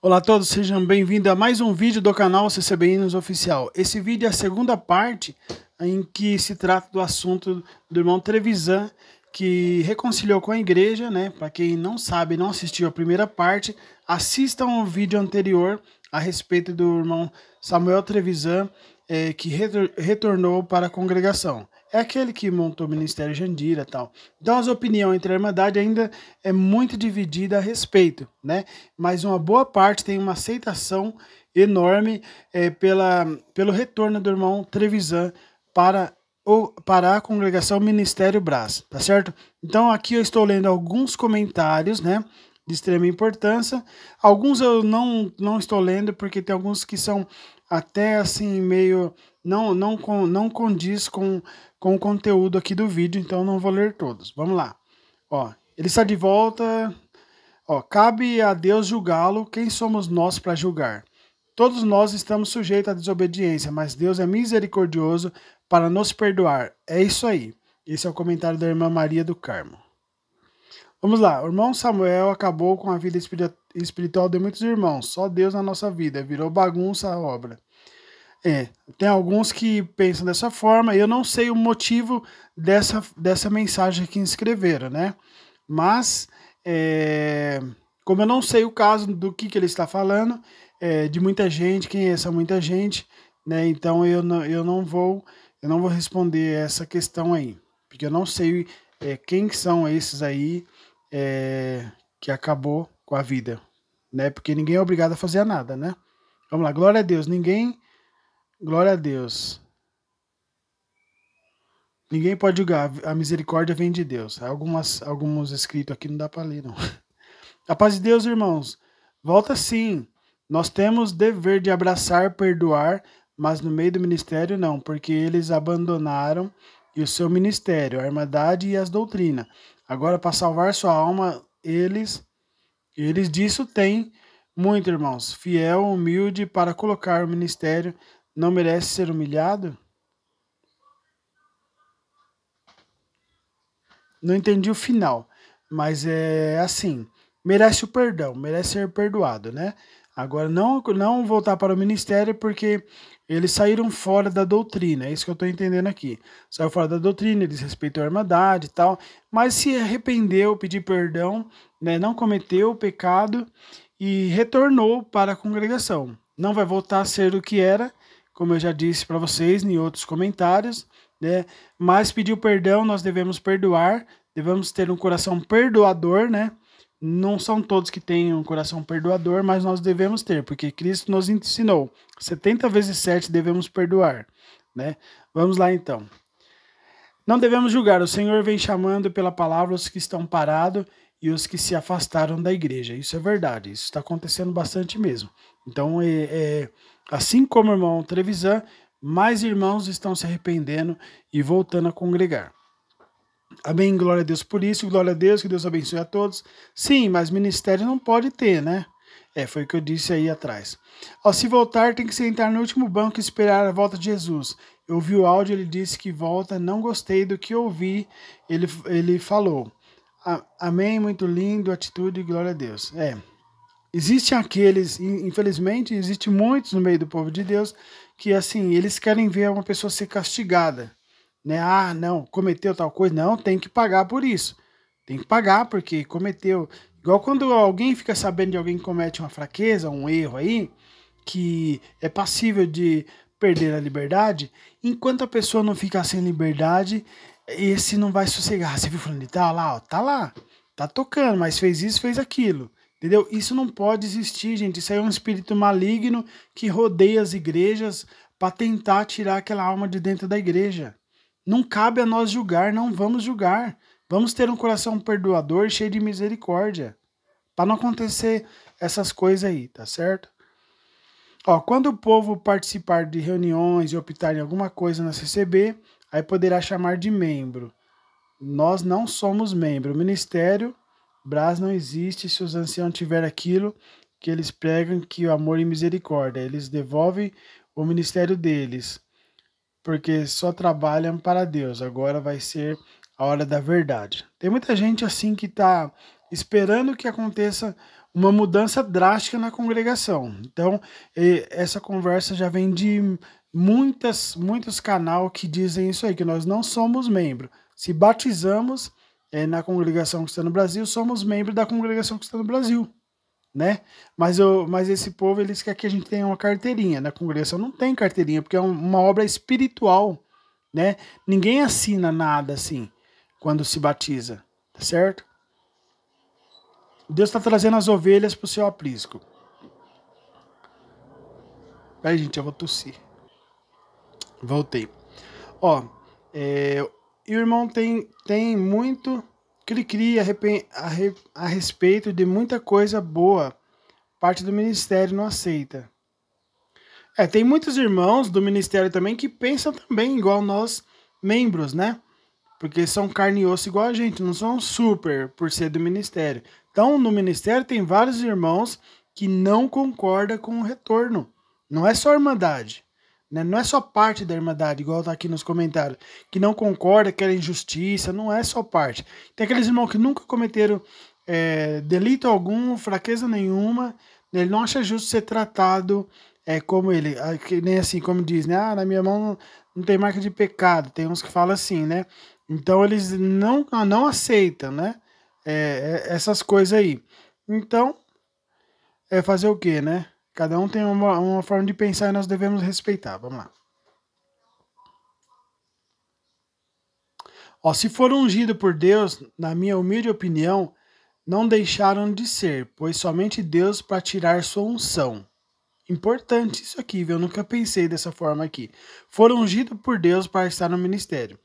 Olá a todos, sejam bem-vindos a mais um vídeo do canal CCB Oficial. Esse vídeo é a segunda parte em que se trata do assunto do irmão Trevisan, que reconciliou com a igreja, né? Para quem não sabe, não assistiu a primeira parte, assista ao vídeo anterior a respeito do irmão Samuel Trevisan, é, que retor retornou para a congregação é aquele que montou o Ministério Jandira tal. Então as opiniões entre a Irmandade ainda é muito dividida a respeito, né? Mas uma boa parte tem uma aceitação enorme é, pela, pelo retorno do irmão Trevisan para o para a congregação Ministério Brás, tá certo? Então aqui eu estou lendo alguns comentários, né? De extrema importância. Alguns eu não, não estou lendo porque tem alguns que são até assim meio não, não, com, não condiz com, com o conteúdo aqui do vídeo, então não vou ler todos. Vamos lá. Ó, ele está de volta. Ó, cabe a Deus julgá-lo. Quem somos nós para julgar? Todos nós estamos sujeitos à desobediência, mas Deus é misericordioso para nos perdoar. É isso aí. Esse é o comentário da irmã Maria do Carmo. Vamos lá. O irmão Samuel acabou com a vida espiritual de muitos irmãos. Só Deus na nossa vida. Virou bagunça a obra. É, tem alguns que pensam dessa forma, eu não sei o motivo dessa, dessa mensagem que escreveram, né? Mas, é, como eu não sei o caso do que, que ele está falando, é, de muita gente, quem é essa muita gente, né? Então eu não, eu não vou eu não vou responder essa questão aí, porque eu não sei é, quem são esses aí é, que acabou com a vida, né? Porque ninguém é obrigado a fazer nada, né? Vamos lá, glória a Deus, ninguém Glória a Deus. Ninguém pode julgar, a misericórdia vem de Deus. Algumas, alguns escritos aqui não dá para ler, não. A paz de Deus, irmãos. Volta sim. Nós temos dever de abraçar, perdoar, mas no meio do ministério não, porque eles abandonaram e o seu ministério, a irmandade e as doutrinas. Agora, para salvar sua alma, eles, eles disso têm muito, irmãos. Fiel, humilde para colocar o ministério não merece ser humilhado? Não entendi o final, mas é assim, merece o perdão, merece ser perdoado, né? Agora não não voltar para o ministério porque eles saíram fora da doutrina, é isso que eu estou entendendo aqui. Saiu fora da doutrina, eles respeitam a irmandade e tal, mas se arrependeu, pediu perdão, né, não cometeu o pecado e retornou para a congregação. Não vai voltar a ser o que era, como eu já disse para vocês em outros comentários, né? Mas pediu perdão, nós devemos perdoar, devemos ter um coração perdoador, né? Não são todos que têm um coração perdoador, mas nós devemos ter, porque Cristo nos ensinou. 70 vezes 7 devemos perdoar, né? Vamos lá então. Não devemos julgar, o Senhor vem chamando pela palavra os que estão parados e os que se afastaram da igreja. Isso é verdade, isso está acontecendo bastante mesmo. Então, é, é Assim como o irmão Trevisan, mais irmãos estão se arrependendo e voltando a congregar. Amém, glória a Deus por isso, glória a Deus, que Deus abençoe a todos. Sim, mas ministério não pode ter, né? É, foi o que eu disse aí atrás. Ao se voltar, tem que sentar no último banco e esperar a volta de Jesus. Eu ouvi o áudio, ele disse que volta, não gostei do que ouvi, ele, ele falou. amém, muito lindo, atitude, glória a Deus. É, existem aqueles, infelizmente, existem muitos no meio do povo de Deus que assim, eles querem ver uma pessoa ser castigada, né? Ah, não, cometeu tal coisa, não, tem que pagar por isso. Tem que pagar porque cometeu. Igual quando alguém fica sabendo de alguém que comete uma fraqueza, um erro aí, que é passível de perder a liberdade, enquanto a pessoa não ficar sem liberdade, esse não vai sossegar. Você viu falando, tá lá, ó, tá lá, tá tocando, mas fez isso, fez aquilo. Entendeu? Isso não pode existir, gente. Isso aí é um espírito maligno que rodeia as igrejas para tentar tirar aquela alma de dentro da igreja. Não cabe a nós julgar, não vamos julgar. Vamos ter um coração perdoador, cheio de misericórdia, para não acontecer essas coisas aí, tá certo? Ó, quando o povo participar de reuniões e optar em alguma coisa na CCB, aí poderá chamar de membro. Nós não somos membro. O ministério Brás não existe se os anciãos tiver aquilo que eles pregam que o amor e misericórdia. Eles devolvem o ministério deles, porque só trabalham para Deus. Agora vai ser a hora da verdade. Tem muita gente assim que está esperando que aconteça uma mudança drástica na congregação. Então, essa conversa já vem de muitas, muitos canal que dizem isso aí, que nós não somos membro. Se batizamos, é, na congregação cristã no Brasil, somos membros da congregação cristã no Brasil, né? Mas, eu, mas esse povo, eles querem que a gente tenha uma carteirinha. Na congregação não tem carteirinha, porque é um, uma obra espiritual, né? Ninguém assina nada assim quando se batiza, tá certo? Deus está trazendo as ovelhas para o seu aprisco. Peraí, gente, eu vou tossir. Voltei. Ó, é, e o irmão tem, tem muito que ele cria a, a respeito de muita coisa boa. Parte do ministério não aceita. É, tem muitos irmãos do ministério também que pensam também igual nós, membros, né? Porque são carne e osso igual a gente, não são super por ser do ministério. Então, no ministério tem vários irmãos que não concordam com o retorno. Não é só a Irmandade. Né? Não é só parte da Irmandade, igual tá aqui nos comentários, que não concorda, quer injustiça, não é só parte. Tem aqueles irmãos que nunca cometeram é, delito algum, fraqueza nenhuma, né? ele não acha justo ser tratado é, como ele, ah, que nem assim, como diz, né? Ah, na minha mão não, tem marca de pecado, tem uns que falam assim, né? Então eles não, não aceitam, né? É, é, essas coisas aí. Então, é fazer o quê né? Cada um tem uma, uma forma de pensar e nós devemos respeitar. Vamos lá. Ó, se for ungido por Deus, na minha humilde opinião, não deixaram de ser, pois somente Deus para tirar sua unção. Importante isso aqui, viu? Eu nunca pensei dessa forma aqui. Foram ungidos por Deus para estar no ministério.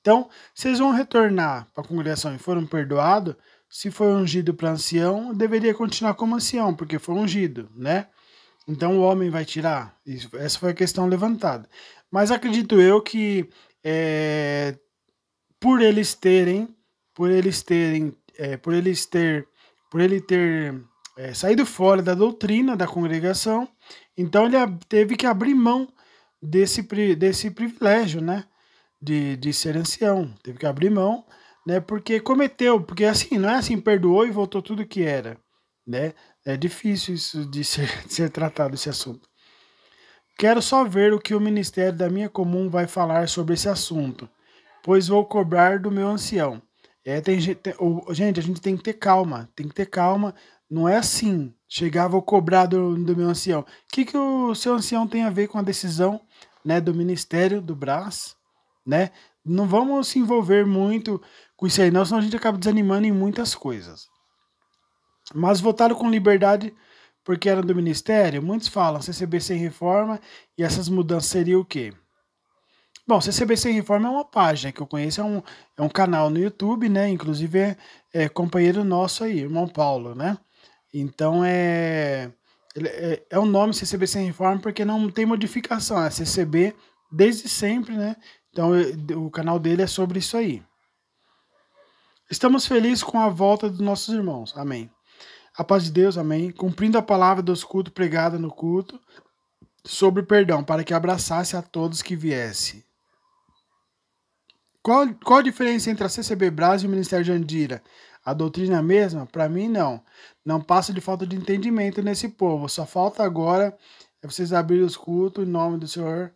Então, vocês vão retornar para a congregação e foram perdoados. Se foi ungido para ancião, deveria continuar como ancião, porque foi ungido, né? Então o homem vai tirar? Isso, essa foi a questão levantada. Mas acredito eu que é, por eles terem, por eles terem, é, por eles ter, por ele ter é, saído fora da doutrina da congregação, então ele teve que abrir mão desse, desse privilégio, né? De, de ser ancião. Teve que abrir mão, né? Porque cometeu, porque assim, não é assim, perdoou e voltou tudo que era, né? É difícil isso de ser, de ser tratado esse assunto. Quero só ver o que o Ministério da Minha Comum vai falar sobre esse assunto, pois vou cobrar do meu ancião. É, tem, tem, gente, a gente tem que ter calma, tem que ter calma. Não é assim, chegar, vou cobrar do, do meu ancião. O que, que o seu ancião tem a ver com a decisão né, do Ministério, do Brás? Né? Não vamos se envolver muito com isso aí, não, senão a gente acaba desanimando em muitas coisas mas votaram com liberdade porque eram do Ministério? Muitos falam CCB sem reforma e essas mudanças seriam o quê? Bom, CCB sem reforma é uma página que eu conheço, é um, é um canal no YouTube, né? Inclusive é, é companheiro nosso aí, irmão Paulo, né? Então é, é, é o nome CCB sem reforma porque não tem modificação, é CCB desde sempre, né? Então é, o canal dele é sobre isso aí. Estamos felizes com a volta dos nossos irmãos. Amém. A paz de Deus, amém. Cumprindo a palavra dos cultos pregada no culto sobre perdão, para que abraçasse a todos que viesse. Qual, qual a diferença entre a CCB Brasil e o Ministério Jandira? A doutrina é a mesma? Para mim, não. Não passa de falta de entendimento nesse povo. Só falta agora é vocês abrirem os cultos em nome do Senhor,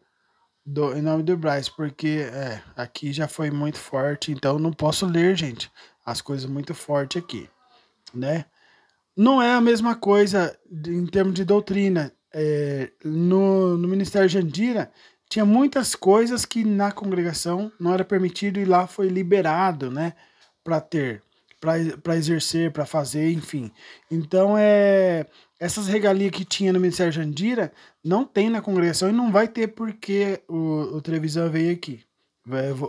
do, em nome do Braz, porque é, aqui já foi muito forte, então não posso ler, gente, as coisas muito forte aqui, né? não é a mesma coisa em termos de doutrina. É, no, no Ministério Jandira, tinha muitas coisas que na congregação não era permitido e lá foi liberado, né, para ter, para exercer, para fazer, enfim. Então é essas regalias que tinha no Ministério Jandira não tem na congregação e não vai ter porque o, o Trevisan veio aqui,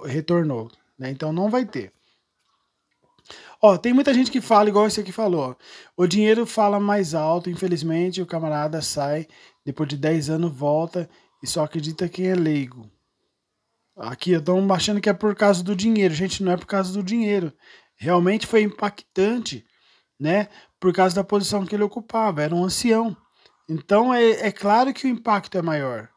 retornou, né? Então não vai ter. Ó, tem muita gente que fala igual esse aqui falou. O dinheiro fala mais alto, infelizmente, o camarada sai, depois de 10 anos volta e só acredita quem é leigo. Aqui eu tô achando que é por causa do dinheiro. Gente, não é por causa do dinheiro. Realmente foi impactante, né? Por causa da posição que ele ocupava, era um ancião. Então é, é claro que o impacto é maior,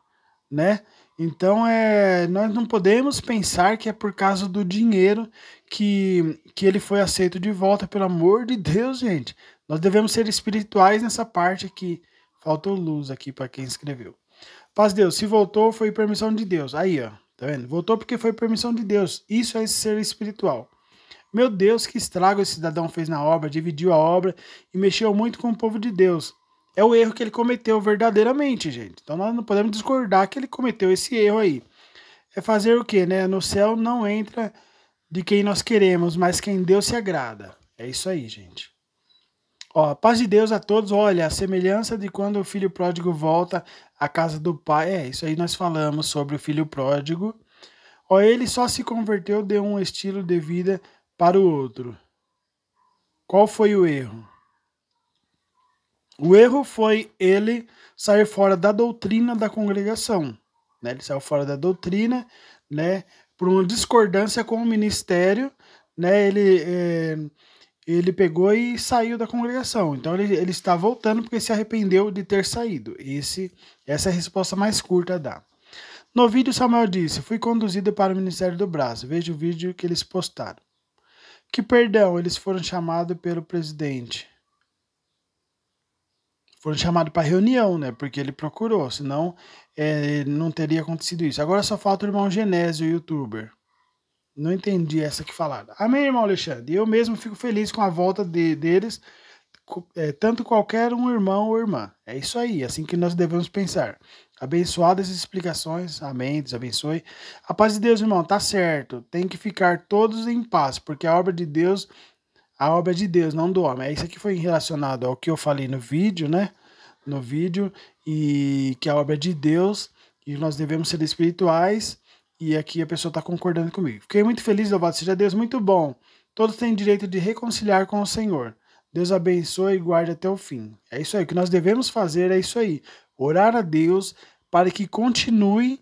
né? Então é, nós não podemos pensar que é por causa do dinheiro que, que ele foi aceito de volta, pelo amor de Deus, gente. Nós devemos ser espirituais nessa parte aqui. Faltou luz aqui para quem escreveu. Paz Deus, se voltou foi permissão de Deus. Aí, ó, tá vendo? Voltou porque foi permissão de Deus. Isso é ser espiritual. Meu Deus, que estrago esse cidadão fez na obra, dividiu a obra e mexeu muito com o povo de Deus é o erro que ele cometeu verdadeiramente, gente. Então nós não podemos discordar que ele cometeu esse erro aí. É fazer o quê, né? No céu não entra de quem nós queremos, mas quem Deus se agrada. É isso aí, gente. Ó, paz de Deus a todos. Olha, a semelhança de quando o filho pródigo volta à casa do pai. É, isso aí nós falamos sobre o filho pródigo. Ó, ele só se converteu de um estilo de vida para o outro. Qual foi o erro? O erro foi ele sair fora da doutrina da congregação. Né? Ele saiu fora da doutrina, né? Por uma discordância com o ministério, né? Ele, é, ele pegou e saiu da congregação. Então ele, ele está voltando porque se arrependeu de ter saído. Esse, essa é a resposta mais curta a dar. No vídeo, Samuel disse: Fui conduzido para o Ministério do Brasil. Veja o vídeo que eles postaram. Que perdão, eles foram chamados pelo presidente foram chamados para reunião, né? Porque ele procurou, senão é, não teria acontecido isso. Agora só falta o irmão Genésio, youtuber. Não entendi essa que falaram. Amém, irmão Alexandre. Eu mesmo fico feliz com a volta de, deles, é, tanto qualquer um irmão ou irmã. É isso aí, é assim que nós devemos pensar. Abençoadas as explicações, amém, Deus abençoe. A paz de Deus, irmão, tá certo. Tem que ficar todos em paz, porque a obra de Deus a obra de Deus, não do homem. É Isso aqui foi relacionado ao que eu falei no vídeo, né? No vídeo, e que é a obra é de Deus, e nós devemos ser espirituais, e aqui a pessoa está concordando comigo. Fiquei muito feliz, louvado seja Deus, muito bom. Todos têm direito de reconciliar com o Senhor. Deus abençoe e guarde até o fim. É isso aí, o que nós devemos fazer é isso aí, orar a Deus para que continue,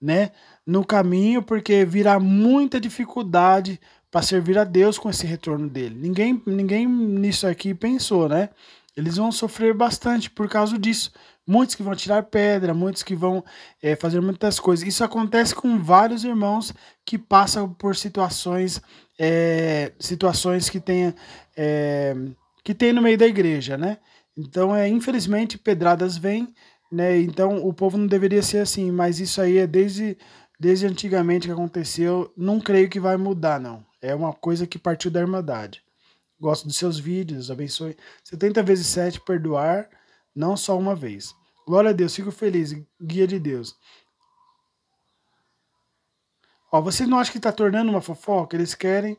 né, no caminho, porque virá muita dificuldade para servir a Deus com esse retorno dele. Ninguém, ninguém nisso aqui pensou, né? Eles vão sofrer bastante por causa disso. Muitos que vão tirar pedra, muitos que vão é, fazer muitas coisas. Isso acontece com vários irmãos que passam por situações, é, situações que tem, é, eh, que tem no meio da igreja, né? Então, é, infelizmente, pedradas vêm, né? Então, o povo não deveria ser assim, mas isso aí é desde, desde antigamente que aconteceu. Não creio que vai mudar, não. É uma coisa que partiu da Irmandade. Gosto dos seus vídeos, abençoe. 70 vezes 7, perdoar, não só uma vez. Glória a Deus, fico feliz, guia de Deus. Ó, vocês não acham que está tornando uma fofoca? Eles querem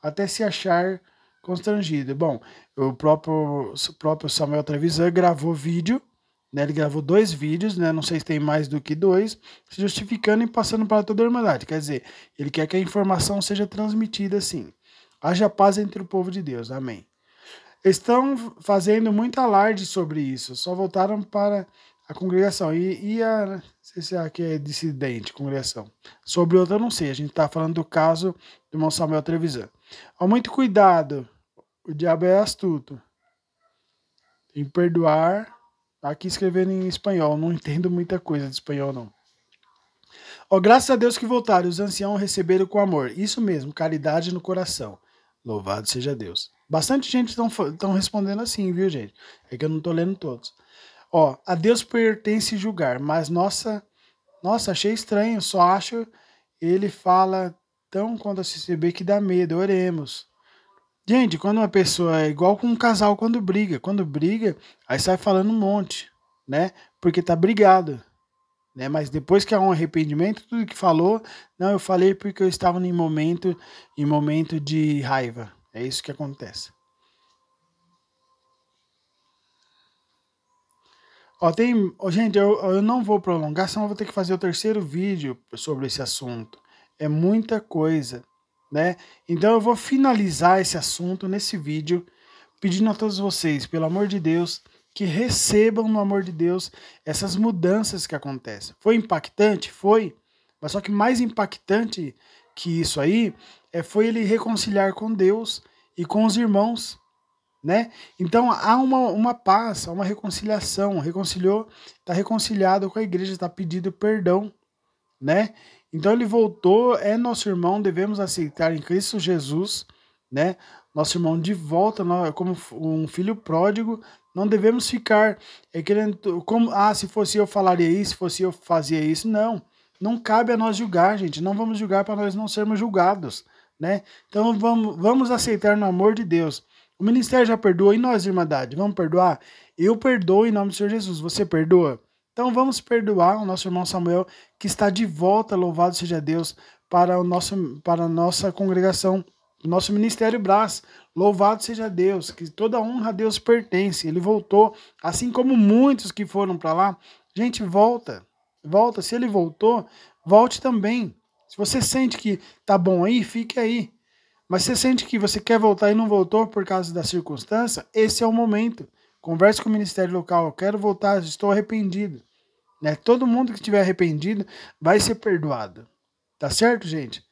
até se achar constrangido. Bom, o próprio, o próprio Samuel Trevisan gravou vídeo né, ele gravou dois vídeos, né? não sei se tem mais do que dois, se justificando e passando para toda a Irmandade. Quer dizer, ele quer que a informação seja transmitida assim. Haja paz entre o povo de Deus. Amém. Estão fazendo muito alarde sobre isso, só voltaram para a congregação. E, e a. Não sei se aqui é dissidente, congregação. Sobre outra, não sei. A gente está falando do caso do irmão Samuel Trevisan. muito cuidado. O diabo é astuto. Tem que perdoar Tá aqui escrevendo em espanhol, não entendo muita coisa de espanhol, não. oh, graças a Deus que voltaram, os anciãos receberam com amor. Isso mesmo, caridade no coração. Louvado seja Deus. Bastante gente estão respondendo assim, viu, gente? É que eu não estou lendo todos. Ó, a Deus pertence julgar, mas nossa, nossa, achei estranho, só acho ele fala tão quanto a se que dá medo. Oremos. Gente, quando uma pessoa é igual com um casal quando briga, quando briga, aí sai falando um monte, né? Porque tá brigado, né? Mas depois que há um arrependimento, tudo que falou, não, eu falei porque eu estava em momento, em momento de raiva. É isso que acontece. Ó, tem, ó, gente, eu, eu não vou prolongar, senão eu vou ter que fazer o terceiro vídeo sobre esse assunto. É muita coisa né? Então eu vou finalizar esse assunto nesse vídeo, pedindo a todos vocês, pelo amor de Deus, que recebam no amor de Deus essas mudanças que acontecem. Foi impactante? Foi. Mas só que mais impactante que isso aí é, foi ele reconciliar com Deus e com os irmãos, né? Então há uma, uma paz, há uma reconciliação. Reconciliou, está reconciliado com a igreja, está pedindo perdão né? Então ele voltou, é nosso irmão, devemos aceitar em Cristo Jesus, né? Nosso irmão de volta, como um filho pródigo, não devemos ficar é, querendo, como, ah, se fosse eu falaria isso, se fosse eu fazia isso, não. Não cabe a nós julgar, gente. Não vamos julgar para nós não sermos julgados, né? Então vamos, vamos aceitar no amor de Deus. O ministério já perdoa e nós, Irmandade, vamos perdoar? Eu perdoo em nome do Senhor Jesus. Você perdoa? Então vamos perdoar o nosso irmão Samuel, que está de volta, louvado seja Deus, para, o nosso, para a nossa congregação, nosso ministério Brás. Louvado seja Deus, que toda honra a Deus pertence. Ele voltou, assim como muitos que foram para lá. Gente, volta, volta. Se ele voltou, volte também. Se você sente que tá bom aí, fique aí. Mas se você sente que você quer voltar e não voltou por causa da circunstância, esse é o momento. Converse com o ministério local. Eu quero voltar, estou arrependido. Né? Todo mundo que estiver arrependido vai ser perdoado. Tá certo, gente?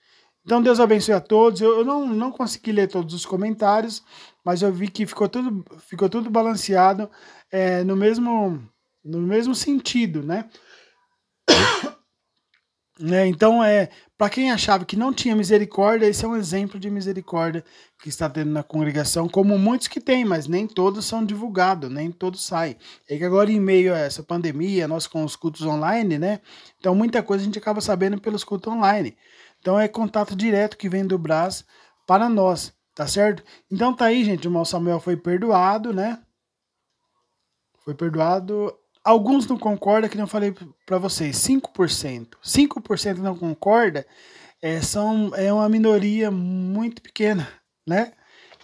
Então Deus abençoe a todos. Eu, eu, não, não consegui ler todos os comentários, mas eu vi que ficou tudo, ficou tudo balanceado é, no, mesmo, no mesmo sentido, né? Né? Então, é para quem achava que não tinha misericórdia, esse é um exemplo de misericórdia que está tendo na congregação, como muitos que têm, mas nem todos são divulgados, nem todos saem. É que agora, em meio a essa pandemia, nós com os cultos online, né? Então, muita coisa a gente acaba sabendo pelos cultos online. Então, é contato direto que vem do Brás para nós, tá certo? Então, tá aí, gente. O mal Samuel foi perdoado, né? Foi perdoado Alguns não concordam, que não falei para vocês, 5%. 5% não concorda é, são, é uma minoria muito pequena, né?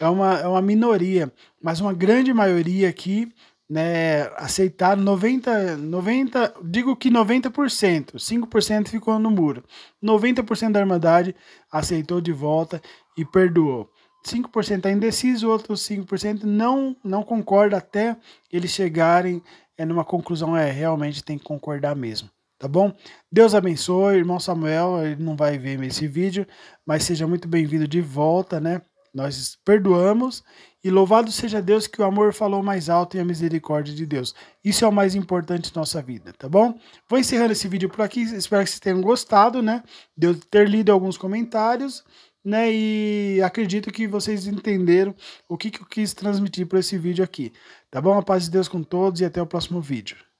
É uma, é uma minoria, mas uma grande maioria aqui né, aceitaram 90, 90, digo que 90%, 5% ficou no muro. 90% da Irmandade aceitou de volta e perdoou. 5% é tá indeciso, outros 5% não, não concorda até eles chegarem é numa conclusão, é, realmente tem que concordar mesmo, tá bom? Deus abençoe, irmão Samuel, ele não vai ver esse vídeo, mas seja muito bem-vindo de volta, né? Nós perdoamos e louvado seja Deus que o amor falou mais alto e a misericórdia de Deus. Isso é o mais importante da nossa vida, tá bom? Vou encerrando esse vídeo por aqui. Espero que vocês tenham gostado, né? De eu ter lido alguns comentários, né? E acredito que vocês entenderam o que, que eu quis transmitir para esse vídeo aqui. Tá bom? A paz de Deus com todos e até o próximo vídeo.